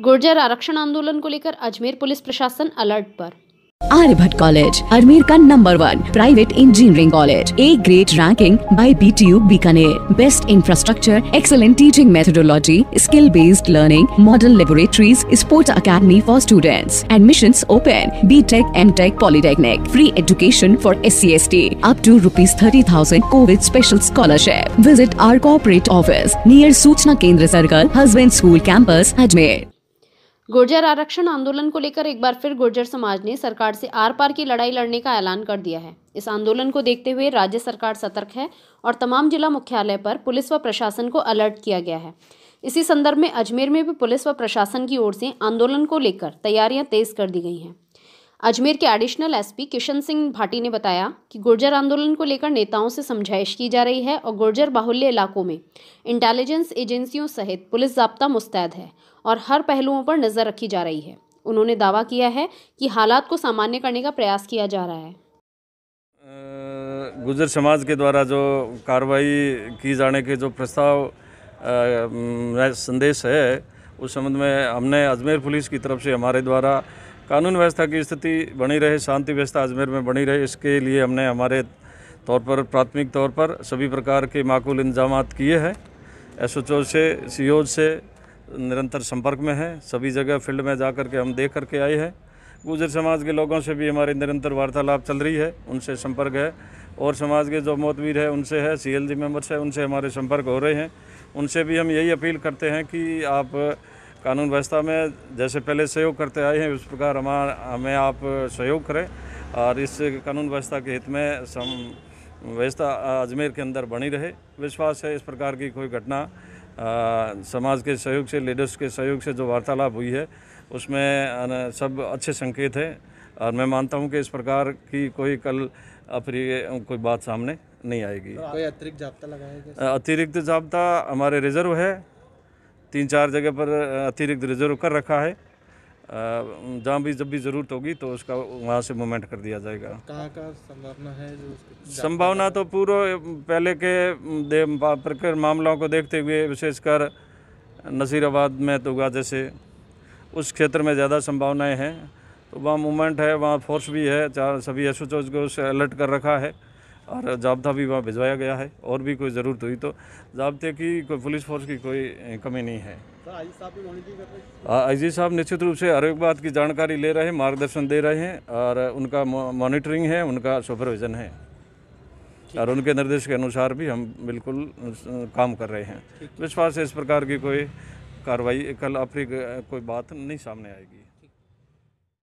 गुर्जर आरक्षण आंदोलन को लेकर अजमेर पुलिस प्रशासन अलर्ट पर आर्यभट्ट कॉलेज अजमेर का number one private engineering college a great ranking by BTU Bikaner best infrastructure excellent teaching methodology skill based learning model laboratories sports academy for students admission open B tech M tech polytechnic free education for S C S T up to rupees thirty thousand COVID special scholarship visit our corporate office near Suchna Kendra circle हजबेंड school campus Ajmer Gurjar आरक्षण आंदोलन को लेकर एक बार फिर गुर्जर समाज ने सरकार से आर पार की लड़ाई लड़ने का ऐलान कर दिया है इस आंदोलन को देखते हुए राज्य सरकार सतर्क है और तमाम जिला मुख्यालय पर पुलिस व प्रशासन को अलर्ट किया गया है इसी संदर्भ में अजमेर में भी पुलिस व प्रशासन की ओर से आंदोलन को लेकर तैयारियां तेज कर दी गई हैं अजमेर के एडिशनल एसपी किशन सिंह भाटी ने बताया कि गुर्जर आंदोलन को लेकर नेताओं से समझाइश की जा रही है और गुर्जर बाहुल्य इलाकों में इंटेलिजेंस एजेंसियों सहित पुलिस जाब्ता मुस्तैद है और हर पहलुओं पर नज़र रखी जा रही है उन्होंने दावा किया है कि हालात को सामान्य करने का प्रयास किया जा रहा है गुजर समाज के द्वारा जो कार्रवाई की जाने के जो प्रस्ताव संदेश है उस संबंध में हमने अजमेर पुलिस की तरफ से हमारे द्वारा कानून व्यवस्था की स्थिति बनी रहे शांति व्यवस्था अजमेर में बनी रहे इसके लिए हमने हमारे तौर पर प्राथमिक तौर पर सभी प्रकार के माकूल इंतजाम किए हैं एस से सी e से निरंतर संपर्क में हैं सभी जगह फील्ड में जा कर के हम देख करके आए हैं गुजर समाज के लोगों से भी हमारी निरंतर वार्तालाप चल रही है उनसे संपर्क है और समाज के जो मौतवीर है उनसे है सी एल मेम्बर्स है उनसे हमारे संपर्क हो रहे हैं उनसे भी हम यही अपील करते हैं कि आप कानून व्यवस्था में जैसे पहले सहयोग करते आए हैं उस प्रकार हमार हमें आप सहयोग करें और इस कानून व्यवस्था के हित में सम व्यवस्था अजमेर के अंदर बनी रहे विश्वास है इस प्रकार की कोई घटना समाज के सहयोग से लीडर्स के सहयोग से जो वार्तालाप हुई है उसमें सब अच्छे संकेत हैं और मैं मानता हूं कि इस प्रकार की कोई कल अप्रिय कोई बात सामने नहीं आएगी कोई अतिरिक्त जाप्ता लगाया अतिरिक्त जाप्ता हमारे रिजर्व है तीन चार जगह पर अतिरिक्त रिजर्व कर रखा है जहाँ भी जब भी ज़रूरत होगी तो उसका वहाँ से मूवमेंट कर दिया जाएगा कहाँ का संभावना है जो संभावना तो पूर्व पहले के प्रकर मामलों को देखते हुए विशेषकर नसीराबाद में तुगा जैसे उस क्षेत्र में ज़्यादा संभावनाएं हैं तो वहाँ मूवमेंट है वहाँ फोर्स भी है चार सभी एस को अलर्ट कर रखा है और जाब्ता भी वहाँ भिजवाया गया है और भी कोई ज़रूरत हुई तो जाब्ते की कोई पुलिस फोर्स की कोई कमी नहीं है आई जी साहब निश्चित रूप से हर एक बात की जानकारी ले रहे हैं मार्गदर्शन दे रहे हैं और उनका मॉनिटरिंग है उनका सुपरविजन है और उनके निर्देश के अनुसार भी हम बिल्कुल काम कर रहे हैं विश्वास है इस प्रकार की कोई कार्रवाई कल अप्री कोई बात नहीं सामने आएगी